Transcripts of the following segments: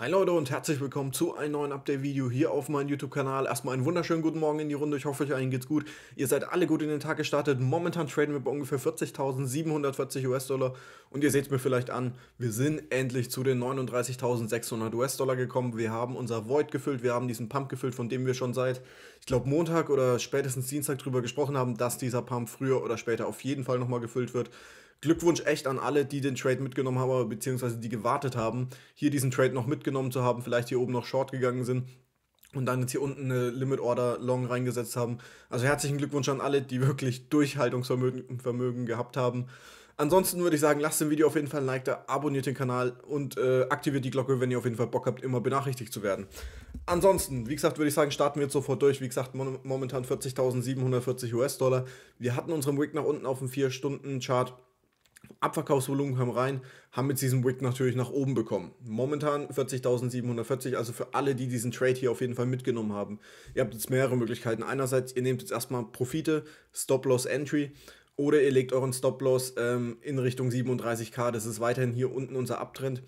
Hi Leute und herzlich willkommen zu einem neuen Update-Video hier auf meinem YouTube-Kanal. Erstmal einen wunderschönen guten Morgen in die Runde. Ich hoffe, euch allen geht's gut. Ihr seid alle gut in den Tag gestartet. Momentan traden wir bei ungefähr 40.740 US-Dollar. Und ihr seht es mir vielleicht an, wir sind endlich zu den 39.600 US-Dollar gekommen. Wir haben unser Void gefüllt, wir haben diesen Pump gefüllt, von dem wir schon seit, ich glaube, Montag oder spätestens Dienstag drüber gesprochen haben, dass dieser Pump früher oder später auf jeden Fall nochmal gefüllt wird. Glückwunsch echt an alle, die den Trade mitgenommen haben, beziehungsweise die gewartet haben, hier diesen Trade noch mitgenommen zu haben, vielleicht hier oben noch short gegangen sind und dann jetzt hier unten eine Limit Order Long reingesetzt haben. Also herzlichen Glückwunsch an alle, die wirklich Durchhaltungsvermögen Vermögen gehabt haben. Ansonsten würde ich sagen, lasst dem Video auf jeden Fall ein Like da, abonniert den Kanal und äh, aktiviert die Glocke, wenn ihr auf jeden Fall Bock habt, immer benachrichtigt zu werden. Ansonsten, wie gesagt, würde ich sagen, starten wir jetzt sofort durch. Wie gesagt, momentan 40.740 US-Dollar. Wir hatten unseren Wick nach unten auf dem 4-Stunden-Chart. Abverkaufsvolumen kam rein, haben mit diesem Wick natürlich nach oben bekommen. Momentan 40.740, also für alle, die diesen Trade hier auf jeden Fall mitgenommen haben. Ihr habt jetzt mehrere Möglichkeiten. Einerseits, ihr nehmt jetzt erstmal Profite, Stop-Loss-Entry oder ihr legt euren Stop-Loss ähm, in Richtung 37k. Das ist weiterhin hier unten unser Abtrend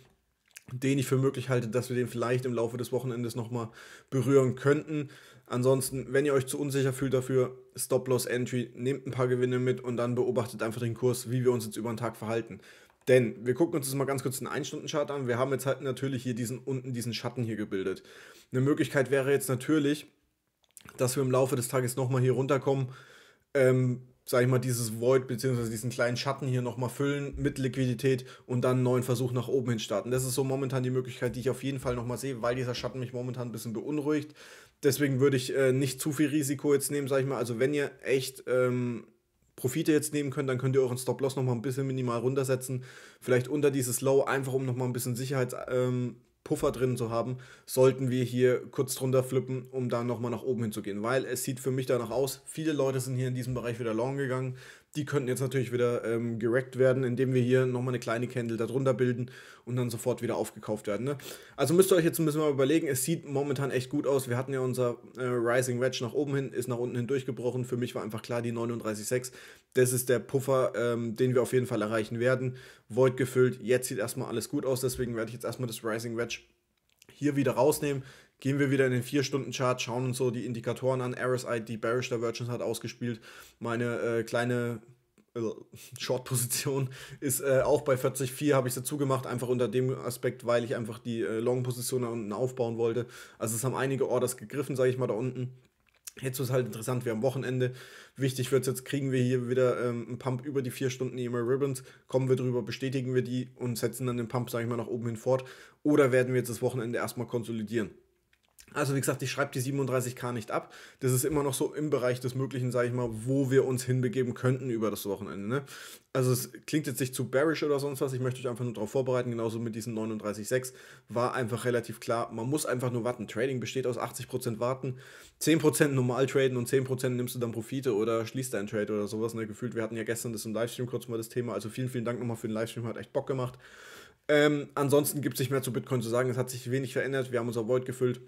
den ich für möglich halte, dass wir den vielleicht im Laufe des Wochenendes nochmal berühren könnten. Ansonsten, wenn ihr euch zu unsicher fühlt dafür, Stop-Loss-Entry, nehmt ein paar Gewinne mit und dann beobachtet einfach den Kurs, wie wir uns jetzt über den Tag verhalten. Denn wir gucken uns jetzt mal ganz kurz den 1-Stunden-Chart an. Wir haben jetzt halt natürlich hier diesen unten diesen Schatten hier gebildet. Eine Möglichkeit wäre jetzt natürlich, dass wir im Laufe des Tages nochmal hier runterkommen, ähm, sag ich mal, dieses Void beziehungsweise diesen kleinen Schatten hier nochmal füllen mit Liquidität und dann einen neuen Versuch nach oben hin starten. Das ist so momentan die Möglichkeit, die ich auf jeden Fall nochmal sehe, weil dieser Schatten mich momentan ein bisschen beunruhigt. Deswegen würde ich äh, nicht zu viel Risiko jetzt nehmen, sag ich mal. Also wenn ihr echt ähm, Profite jetzt nehmen könnt, dann könnt ihr euren Stop-Loss nochmal ein bisschen minimal runtersetzen. Vielleicht unter dieses Low, einfach um nochmal ein bisschen Sicherheits... Ähm, Puffer drin zu haben, sollten wir hier kurz drunter flippen, um dann nochmal nach oben hinzugehen, weil es sieht für mich danach aus, viele Leute sind hier in diesem Bereich wieder long gegangen, die könnten jetzt natürlich wieder ähm, gereckt werden, indem wir hier nochmal eine kleine Candle darunter bilden und dann sofort wieder aufgekauft werden. Ne? Also müsst ihr euch jetzt ein bisschen mal überlegen, es sieht momentan echt gut aus. Wir hatten ja unser äh, Rising Wedge nach oben hin, ist nach unten hin durchgebrochen. Für mich war einfach klar, die 39,6, das ist der Puffer, ähm, den wir auf jeden Fall erreichen werden. Void gefüllt, jetzt sieht erstmal alles gut aus, deswegen werde ich jetzt erstmal das Rising Wedge hier wieder rausnehmen, gehen wir wieder in den 4-Stunden-Chart, schauen uns so die Indikatoren an. RSI, die Bearish Divergence hat ausgespielt. Meine äh, kleine äh, Short-Position ist äh, auch bei 40,4 habe ich dazu gemacht, einfach unter dem Aspekt, weil ich einfach die äh, Long-Position da unten aufbauen wollte. Also es haben einige Orders gegriffen, sage ich mal, da unten. Jetzt ist es halt interessant, wir haben Wochenende. Wichtig wird es jetzt, kriegen wir hier wieder ähm, einen Pump über die vier Stunden EMA Ribbons, kommen wir drüber, bestätigen wir die und setzen dann den Pump, sage ich mal, nach oben hin fort. Oder werden wir jetzt das Wochenende erstmal konsolidieren? Also wie gesagt, ich schreibe die 37k nicht ab. Das ist immer noch so im Bereich des Möglichen, sage ich mal, wo wir uns hinbegeben könnten über das Wochenende. Ne? Also es klingt jetzt nicht zu bearish oder sonst was. Ich möchte euch einfach nur darauf vorbereiten. Genauso mit diesen 39,6 war einfach relativ klar. Man muss einfach nur warten. Trading besteht aus 80% warten, 10% normal traden und 10% nimmst du dann Profite oder schließt deinen Trade oder sowas. Ne? Gefühlt, wir hatten ja gestern das im Livestream kurz mal das Thema. Also vielen, vielen Dank nochmal für den Livestream. Hat echt Bock gemacht. Ähm, ansonsten gibt es nicht mehr zu Bitcoin zu sagen. Es hat sich wenig verändert. Wir haben unser Void gefüllt.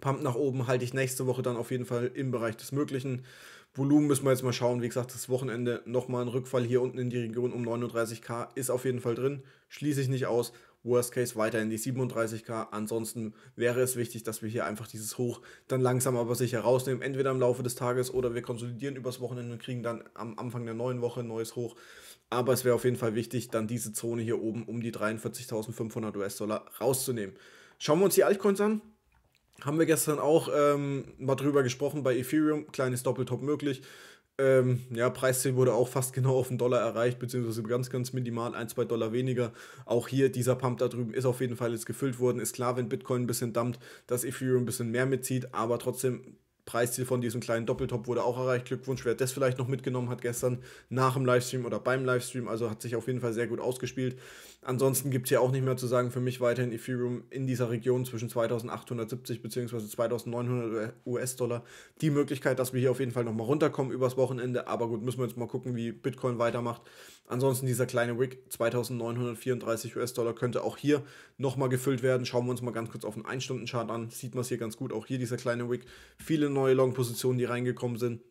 Pump nach oben halte ich nächste Woche dann auf jeden Fall im Bereich des Möglichen. Volumen müssen wir jetzt mal schauen. Wie gesagt, das Wochenende nochmal ein Rückfall hier unten in die Region um 39k ist auf jeden Fall drin. Schließe ich nicht aus. Worst Case weiter in die 37k. Ansonsten wäre es wichtig, dass wir hier einfach dieses Hoch dann langsam aber sicher rausnehmen. Entweder im Laufe des Tages oder wir konsolidieren übers Wochenende und kriegen dann am Anfang der neuen Woche ein neues Hoch. Aber es wäre auf jeden Fall wichtig, dann diese Zone hier oben um die 43.500 US-Dollar rauszunehmen. Schauen wir uns die Altcoins an. Haben wir gestern auch ähm, mal drüber gesprochen bei Ethereum, kleines Doppeltop möglich. Ähm, ja, Preisziel wurde auch fast genau auf einen Dollar erreicht, beziehungsweise ganz, ganz minimal, ein, zwei Dollar weniger. Auch hier, dieser Pump da drüben ist auf jeden Fall jetzt gefüllt worden. Ist klar, wenn Bitcoin ein bisschen dampft, dass Ethereum ein bisschen mehr mitzieht, aber trotzdem Preisziel von diesem kleinen Doppeltop wurde auch erreicht. Glückwunsch, wer das vielleicht noch mitgenommen hat gestern nach dem Livestream oder beim Livestream. Also hat sich auf jeden Fall sehr gut ausgespielt. Ansonsten gibt es hier auch nicht mehr zu sagen, für mich weiterhin Ethereum in dieser Region zwischen 2870 bzw. 2900 US-Dollar. Die Möglichkeit, dass wir hier auf jeden Fall nochmal runterkommen übers Wochenende. Aber gut, müssen wir jetzt mal gucken, wie Bitcoin weitermacht. Ansonsten dieser kleine Wick 2934 US-Dollar könnte auch hier nochmal gefüllt werden. Schauen wir uns mal ganz kurz auf den 1-Stunden-Chart an. Sieht man es hier ganz gut. Auch hier dieser kleine Wick. Viele neue Long-Positionen, die reingekommen sind.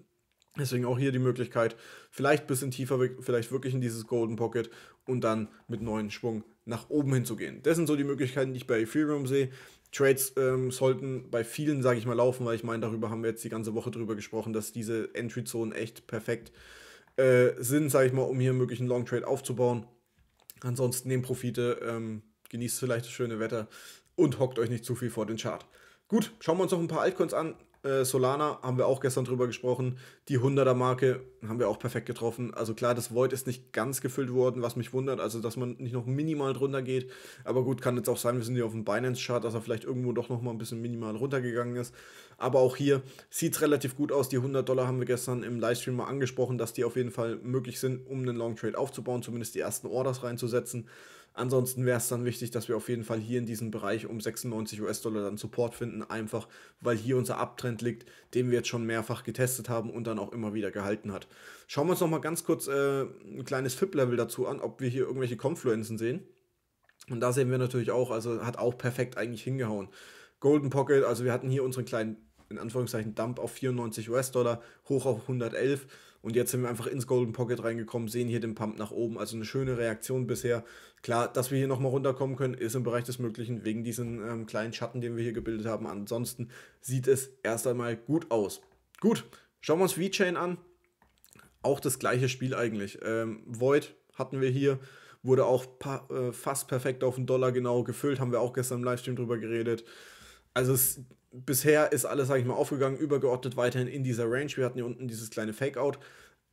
Deswegen auch hier die Möglichkeit, vielleicht ein bisschen tiefer, vielleicht wirklich in dieses Golden Pocket und dann mit neuen Schwung nach oben hinzugehen. Das sind so die Möglichkeiten, die ich bei Ethereum sehe. Trades ähm, sollten bei vielen, sage ich mal, laufen, weil ich meine, darüber haben wir jetzt die ganze Woche drüber gesprochen, dass diese Entry-Zonen echt perfekt äh, sind, sage ich mal, um hier einen möglichen Long-Trade aufzubauen. Ansonsten nehmt Profite, ähm, genießt vielleicht das schöne Wetter und hockt euch nicht zu viel vor den Chart. Gut, schauen wir uns noch ein paar Altcoins an. Äh, Solana haben wir auch gestern drüber gesprochen. Die 100er Marke haben wir auch perfekt getroffen. Also klar, das Void ist nicht ganz gefüllt worden, was mich wundert. Also, dass man nicht noch minimal drunter geht. Aber gut, kann jetzt auch sein, wir sind hier auf dem Binance-Chart, dass er vielleicht irgendwo doch nochmal ein bisschen minimal runtergegangen ist. Aber auch hier sieht es relativ gut aus. Die 100 Dollar haben wir gestern im Livestream mal angesprochen, dass die auf jeden Fall möglich sind, um einen Long Trade aufzubauen, zumindest die ersten Orders reinzusetzen. Ansonsten wäre es dann wichtig, dass wir auf jeden Fall hier in diesem Bereich um 96 US-Dollar dann Support finden, einfach weil hier unser Abtrend liegt, den wir jetzt schon mehrfach getestet haben und dann auch immer wieder gehalten hat. Schauen wir uns nochmal ganz kurz äh, ein kleines FIP-Level dazu an, ob wir hier irgendwelche Konfluenzen sehen. Und da sehen wir natürlich auch, also hat auch perfekt eigentlich hingehauen. Golden Pocket, also wir hatten hier unseren kleinen, in Anführungszeichen, Dump auf 94 US-Dollar, hoch auf 111 und jetzt sind wir einfach ins Golden Pocket reingekommen, sehen hier den Pump nach oben. Also eine schöne Reaktion bisher. Klar, dass wir hier nochmal runterkommen können, ist im Bereich des Möglichen wegen diesen ähm, kleinen Schatten, den wir hier gebildet haben. Ansonsten sieht es erst einmal gut aus. Gut, schauen wir uns VeChain an. Auch das gleiche Spiel eigentlich. Ähm, Void hatten wir hier wurde auch äh, fast perfekt auf den Dollar genau gefüllt, haben wir auch gestern im Livestream drüber geredet. Also es bisher ist alles, sage ich mal, aufgegangen, übergeordnet weiterhin in dieser Range. Wir hatten hier unten dieses kleine Fakeout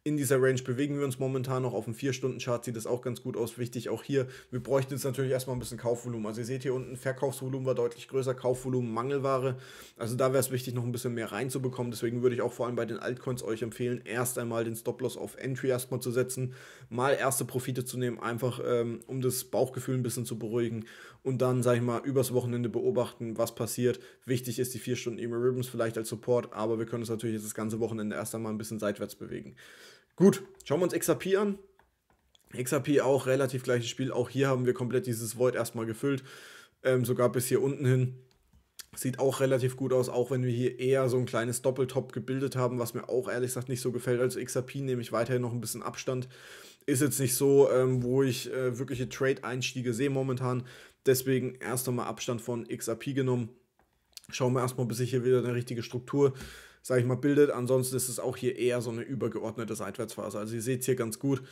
in dieser Range bewegen wir uns momentan noch. Auf dem 4-Stunden-Chart sieht das auch ganz gut aus. Wichtig auch hier, wir bräuchten jetzt natürlich erstmal ein bisschen Kaufvolumen. Also ihr seht hier unten, Verkaufsvolumen war deutlich größer, Kaufvolumen Mangelware. Also da wäre es wichtig, noch ein bisschen mehr reinzubekommen. Deswegen würde ich auch vor allem bei den Altcoins euch empfehlen, erst einmal den Stop-Loss auf Entry erstmal zu setzen, mal erste Profite zu nehmen, einfach ähm, um das Bauchgefühl ein bisschen zu beruhigen und dann, sag ich mal, übers Wochenende beobachten, was passiert. Wichtig ist die 4 Stunden e Ribbons vielleicht als Support, aber wir können uns natürlich jetzt das ganze Wochenende erst einmal ein bisschen seitwärts bewegen. Gut, schauen wir uns XRP an. XRP auch relativ gleiches Spiel. Auch hier haben wir komplett dieses Void erstmal gefüllt. Ähm, sogar bis hier unten hin. Sieht auch relativ gut aus, auch wenn wir hier eher so ein kleines Doppeltop gebildet haben, was mir auch ehrlich gesagt nicht so gefällt. Also XRP nehme ich weiterhin noch ein bisschen Abstand. Ist jetzt nicht so, ähm, wo ich äh, wirkliche Trade-Einstiege sehe momentan. Deswegen erst einmal Abstand von XRP genommen. Schauen wir erstmal, bis ich hier wieder eine richtige Struktur habe sage ich mal, bildet. Ansonsten ist es auch hier eher so eine übergeordnete Seitwärtsphase. Also ihr seht es hier ganz gut.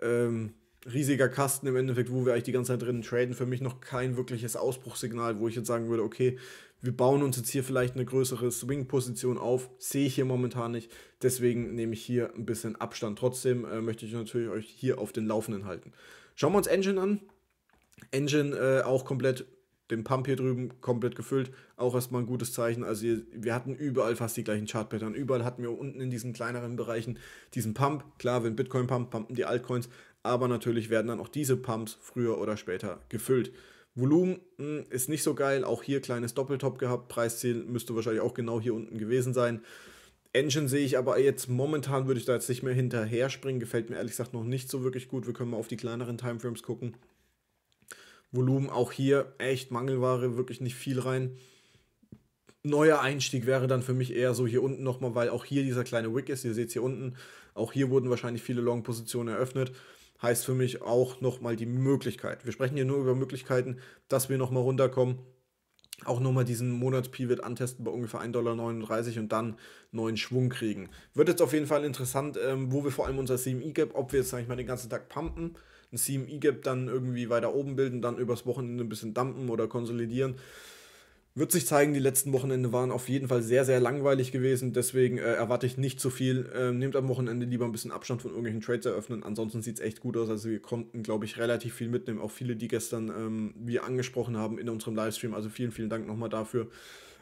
Ähm, riesiger Kasten im Endeffekt, wo wir eigentlich die ganze Zeit drinnen traden. Für mich noch kein wirkliches Ausbruchssignal, wo ich jetzt sagen würde, okay, wir bauen uns jetzt hier vielleicht eine größere Swing-Position auf. Sehe ich hier momentan nicht. Deswegen nehme ich hier ein bisschen Abstand. Trotzdem äh, möchte ich natürlich euch hier auf den Laufenden halten. Schauen wir uns Engine an. Engine äh, auch komplett den Pump hier drüben komplett gefüllt. Auch erstmal ein gutes Zeichen. Also wir hatten überall fast die gleichen Chartpattern. Überall hatten wir unten in diesen kleineren Bereichen diesen Pump. Klar, wenn Bitcoin pumpt, pumpen die Altcoins. Aber natürlich werden dann auch diese Pumps früher oder später gefüllt. Volumen mh, hm, ist nicht so geil. Auch hier kleines Doppeltop gehabt. Preisziel müsste wahrscheinlich auch genau hier unten gewesen sein. Engine sehe ich aber jetzt momentan würde ich da jetzt nicht mehr hinterher springen. Gefällt mir ehrlich gesagt noch nicht so wirklich gut. Wir können mal auf die kleineren Timeframes gucken. Volumen auch hier echt Mangelware, wirklich nicht viel rein. Neuer Einstieg wäre dann für mich eher so hier unten nochmal, weil auch hier dieser kleine Wick ist. Ihr seht es hier unten. Auch hier wurden wahrscheinlich viele Long-Positionen eröffnet. Heißt für mich auch nochmal die Möglichkeit. Wir sprechen hier nur über Möglichkeiten, dass wir nochmal runterkommen. Auch nochmal diesen Monats-Pivot antesten bei ungefähr 1,39 Dollar und dann neuen Schwung kriegen. Wird jetzt auf jeden Fall interessant, ähm, wo wir vor allem unser CME-Gap, ob wir jetzt, sag ich mal, den ganzen Tag pumpen ein CME-Gap dann irgendwie weiter oben bilden, dann übers Wochenende ein bisschen dumpen oder konsolidieren. Wird sich zeigen, die letzten Wochenende waren auf jeden Fall sehr, sehr langweilig gewesen. Deswegen äh, erwarte ich nicht zu viel. Äh, nehmt am Wochenende lieber ein bisschen Abstand von irgendwelchen Trades eröffnen. Ansonsten sieht es echt gut aus. Also wir konnten, glaube ich, relativ viel mitnehmen. Auch viele, die gestern ähm, wir angesprochen haben in unserem Livestream. Also vielen, vielen Dank nochmal dafür.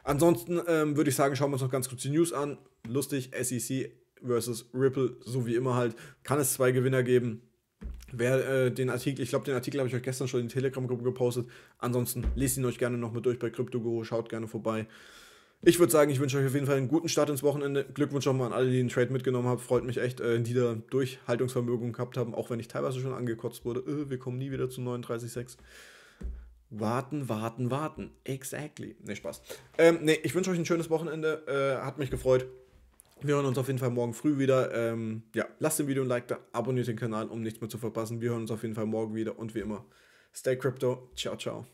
Ansonsten ähm, würde ich sagen, schauen wir uns noch ganz kurz die News an. Lustig, SEC versus Ripple, so wie immer halt. Kann es zwei Gewinner geben? Wer äh, den Artikel, ich glaube, den Artikel habe ich euch gestern schon in die Telegram-Gruppe gepostet. Ansonsten lest ihn euch gerne noch mit durch bei CryptoGuru, schaut gerne vorbei. Ich würde sagen, ich wünsche euch auf jeden Fall einen guten Start ins Wochenende. Glückwunsch nochmal an alle, die den Trade mitgenommen haben. Freut mich echt, äh, die da Durchhaltungsvermögen gehabt haben, auch wenn ich teilweise schon angekotzt wurde. Äh, wir kommen nie wieder zu 39,6. Warten, warten, warten. Exactly. Ne, Spaß. Ähm, nee, ich wünsche euch ein schönes Wochenende. Äh, hat mich gefreut. Wir hören uns auf jeden Fall morgen früh wieder. Ähm, ja, lasst dem Video ein Like da, abonniert den Kanal, um nichts mehr zu verpassen. Wir hören uns auf jeden Fall morgen wieder und wie immer, stay crypto. Ciao, ciao.